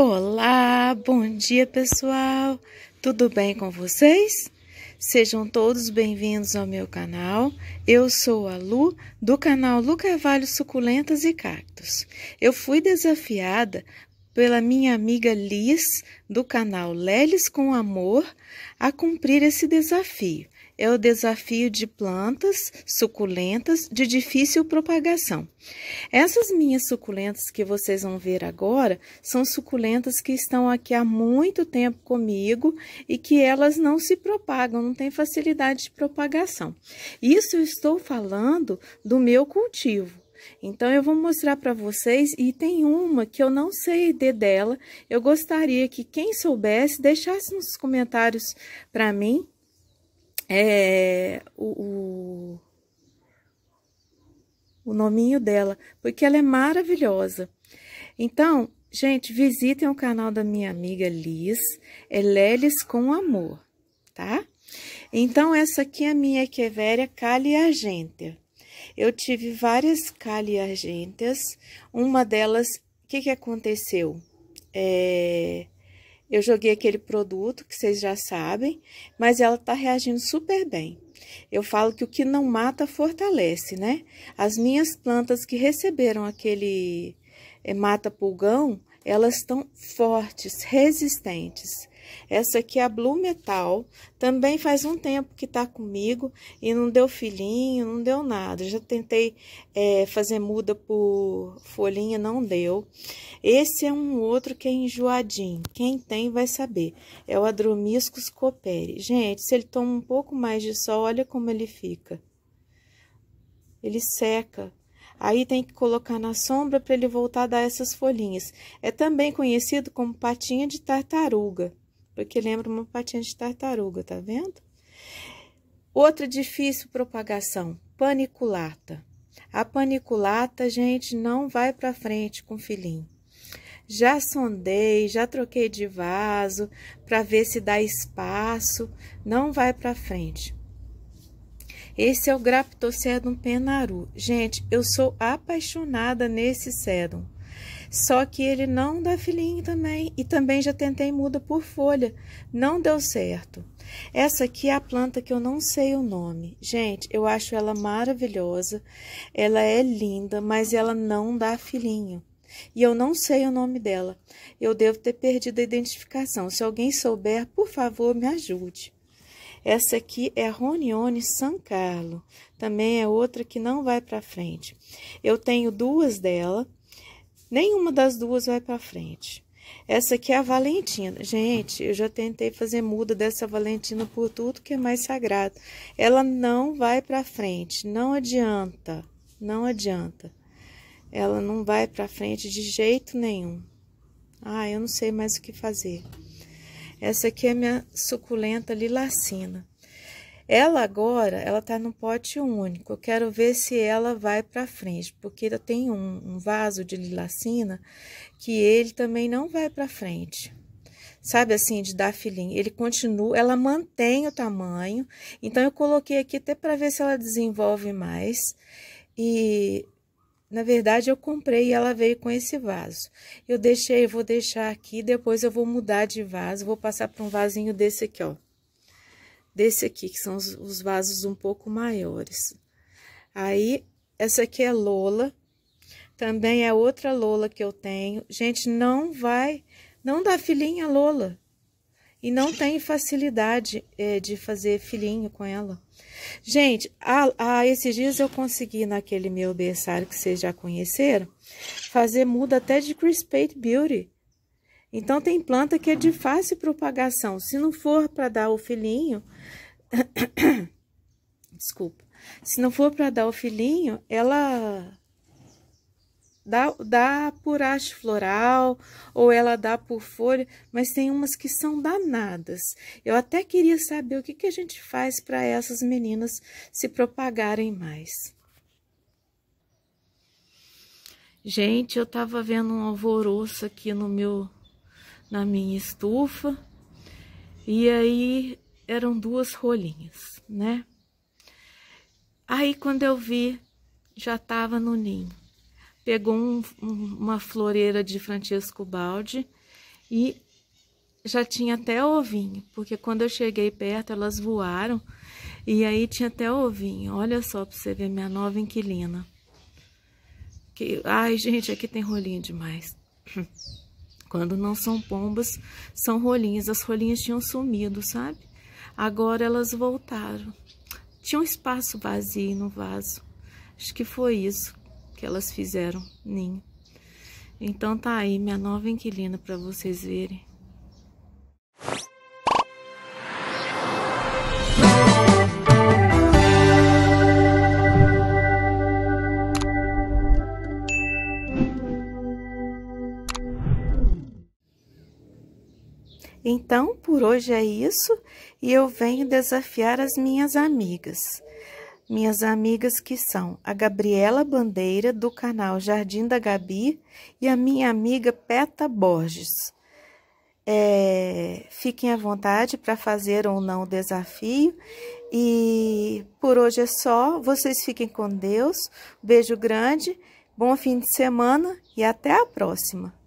Olá, bom dia pessoal, tudo bem com vocês? Sejam todos bem-vindos ao meu canal. Eu sou a Lu, do canal Lu Carvalho Suculentas e Cactos. Eu fui desafiada pela minha amiga Liz, do canal Leles com Amor, a cumprir esse desafio é o desafio de plantas suculentas de difícil propagação. Essas minhas suculentas que vocês vão ver agora são suculentas que estão aqui há muito tempo comigo e que elas não se propagam, não têm facilidade de propagação. Isso eu estou falando do meu cultivo. Então, eu vou mostrar para vocês, e tem uma que eu não sei de dela, eu gostaria que quem soubesse deixasse nos comentários para mim, é, o, o, o nominho dela, porque ela é maravilhosa. Então, gente, visitem o canal da minha amiga Liz, é Leles com Amor, tá? Então, essa aqui é a minha Echeveria é Cali Argentea. Eu tive várias Cali Argenteas, uma delas, o que, que aconteceu? É eu joguei aquele produto que vocês já sabem, mas ela tá reagindo super bem. Eu falo que o que não mata fortalece, né? As minhas plantas que receberam aquele é, eh, mata pulgão, elas estão fortes, resistentes. Essa aqui é a Blue Metal. Também faz um tempo que tá comigo e não deu filhinho, não deu nada. Já tentei é, fazer muda por folhinha, não deu. Esse é um outro que é enjoadinho. Quem tem vai saber. É o Adromiscus copere. Gente, se ele toma um pouco mais de sol, olha como ele fica. Ele seca. Aí tem que colocar na sombra para ele voltar a dar essas folhinhas. É também conhecido como patinha de tartaruga porque lembra uma patinha de tartaruga, tá vendo? Outro difícil propagação, paniculata. A paniculata, gente, não vai para frente com filhinho. Já sondei, já troquei de vaso para ver se dá espaço, não vai para frente. Esse é o Graptocedum penaru. Gente, eu sou apaixonada nesse cedum. Só que ele não dá filhinho também. E também já tentei muda por folha. Não deu certo. Essa aqui é a planta que eu não sei o nome. Gente, eu acho ela maravilhosa. Ela é linda, mas ela não dá filhinho. E eu não sei o nome dela. Eu devo ter perdido a identificação. Se alguém souber, por favor, me ajude. Essa aqui é a Ronione San Carlo. Também é outra que não vai para frente. Eu tenho duas dela Nenhuma das duas vai para frente. Essa aqui é a Valentina. Gente, eu já tentei fazer muda dessa Valentina por tudo que é mais sagrado. Ela não vai para frente, não adianta, não adianta. Ela não vai para frente de jeito nenhum. Ah, eu não sei mais o que fazer. Essa aqui é minha suculenta lilacina. Ela agora, ela tá no pote único. Eu quero ver se ela vai para frente, porque ela tem um, um, vaso de lilacina que ele também não vai para frente. Sabe assim, de dar filhinho, ele continua, ela mantém o tamanho. Então eu coloquei aqui até para ver se ela desenvolve mais. E na verdade, eu comprei e ela veio com esse vaso. Eu deixei, eu vou deixar aqui, depois eu vou mudar de vaso, vou passar para um vasinho desse aqui, ó desse aqui, que são os, os vasos um pouco maiores. Aí, essa aqui é Lola, também é outra Lola que eu tenho. Gente, não vai, não dá filhinha Lola. E não tem facilidade é, de fazer filhinho com ela. Gente, a, a, esses dias eu consegui, naquele meu berçário que vocês já conheceram, fazer muda até de Crispate Beauty. Então, tem planta que é de fácil propagação. Se não for para dar o filhinho, desculpa, se não for para dar o filhinho, ela dá, dá por haste floral ou ela dá por folha, mas tem umas que são danadas. Eu até queria saber o que, que a gente faz para essas meninas se propagarem mais. Gente, eu tava vendo um alvoroço aqui no meu na minha estufa. E aí eram duas rolinhas, né? Aí quando eu vi, já estava no ninho. Pegou um, um, uma floreira de Francesco Baldi e já tinha até ovinho, porque quando eu cheguei perto elas voaram e aí tinha até ovinho. Olha só para você ver minha nova inquilina. Que, ai, gente, aqui tem rolinho demais. Quando não são pombas, são rolinhas. As rolinhas tinham sumido, sabe? Agora elas voltaram. Tinha um espaço vazio no vaso. Acho que foi isso que elas fizeram, ninho. Então tá aí minha nova inquilina para vocês verem. Então, por hoje é isso e eu venho desafiar as minhas amigas. Minhas amigas que são a Gabriela Bandeira, do canal Jardim da Gabi, e a minha amiga Peta Borges. É, fiquem à vontade para fazer ou não o desafio. E por hoje é só. Vocês fiquem com Deus. Beijo grande, bom fim de semana e até a próxima.